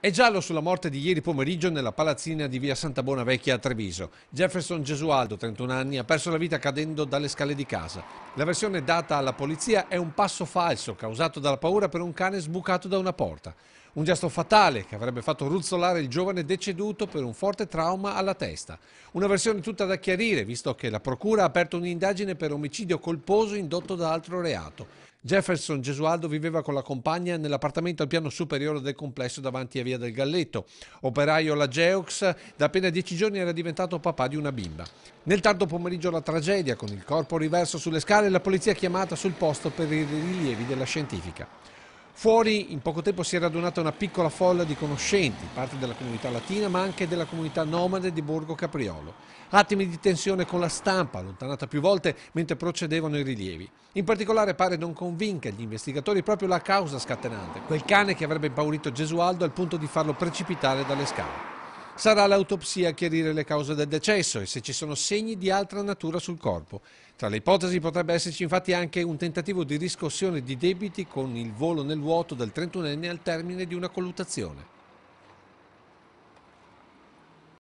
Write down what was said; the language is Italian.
È giallo sulla morte di ieri pomeriggio nella palazzina di via Santa Bonavecchia a Treviso. Jefferson Gesualdo, 31 anni, ha perso la vita cadendo dalle scale di casa. La versione data alla polizia è un passo falso causato dalla paura per un cane sbucato da una porta. Un gesto fatale che avrebbe fatto ruzzolare il giovane deceduto per un forte trauma alla testa. Una versione tutta da chiarire, visto che la procura ha aperto un'indagine per omicidio colposo indotto da altro reato. Jefferson Gesualdo viveva con la compagna nell'appartamento al piano superiore del complesso davanti a Via del Galletto. Operaio alla Geox, da appena dieci giorni era diventato papà di una bimba. Nel tardo pomeriggio la tragedia, con il corpo riverso sulle scale, la polizia chiamata sul posto per i rilievi della scientifica. Fuori in poco tempo si è radunata una piccola folla di conoscenti, parte della comunità latina ma anche della comunità nomade di Borgo Capriolo. Attimi di tensione con la stampa, allontanata più volte mentre procedevano i rilievi. In particolare pare non convinca gli investigatori proprio la causa scatenante, quel cane che avrebbe impaurito Gesualdo al punto di farlo precipitare dalle scale. Sarà l'autopsia a chiarire le cause del decesso e se ci sono segni di altra natura sul corpo. Tra le ipotesi potrebbe esserci infatti anche un tentativo di riscossione di debiti con il volo nel vuoto del 31enne al termine di una colluttazione.